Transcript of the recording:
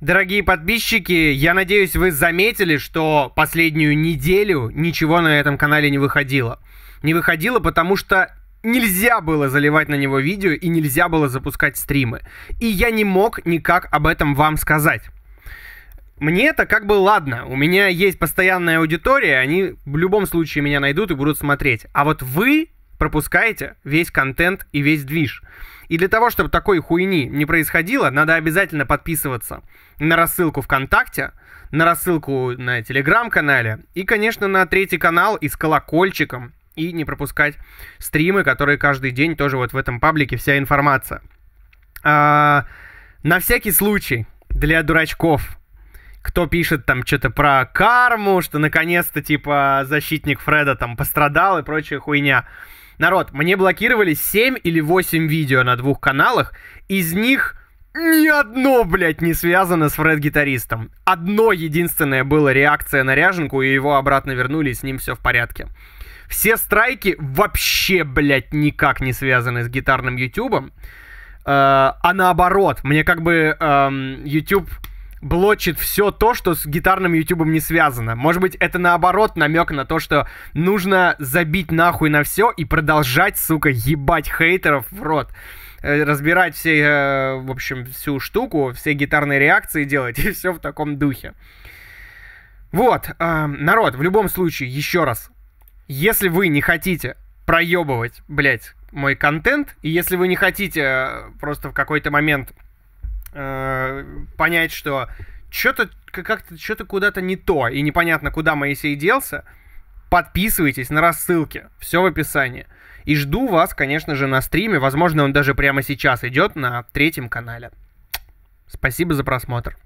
Дорогие подписчики, я надеюсь, вы заметили, что последнюю неделю ничего на этом канале не выходило. Не выходило, потому что нельзя было заливать на него видео и нельзя было запускать стримы. И я не мог никак об этом вам сказать. Мне это как бы ладно, у меня есть постоянная аудитория, они в любом случае меня найдут и будут смотреть. А вот вы пропускаете весь контент и весь движ. И для того, чтобы такой хуйни не происходило, надо обязательно подписываться на рассылку ВКонтакте, на рассылку на Телеграм-канале и, конечно, на третий канал и с колокольчиком, и не пропускать стримы, которые каждый день тоже вот в этом паблике вся информация. А, на всякий случай, для дурачков, кто пишет там что-то про карму, что наконец-то типа защитник Фреда там пострадал и прочая хуйня. Народ, мне блокировали 7 или 8 видео на двух каналах, из них ни одно, блядь, не связано с Фред-гитаристом. Одно единственное было реакция на ряженку, и его обратно вернули, и с ним все в порядке. Все страйки вообще, блядь, никак не связаны с гитарным ютубом. Э, а наоборот, мне как бы YouTube эм, блочит все то, что с гитарным ютубом не связано. Может быть, это наоборот намек на то, что нужно забить нахуй на все и продолжать, сука, ебать хейтеров в рот э, разбирать все, э, в общем, всю штуку, все гитарные реакции делать, и все в таком духе. Вот, э, народ, в любом случае, еще раз, если вы не хотите проебывать, блядь, мой контент, и если вы не хотите просто в какой-то момент э, понять, что что-то как-то что-то куда-то не то, и непонятно, куда Моисей делся, подписывайтесь на рассылки. Все в описании. И жду вас, конечно же, на стриме. Возможно, он даже прямо сейчас идет на третьем канале. Спасибо за просмотр.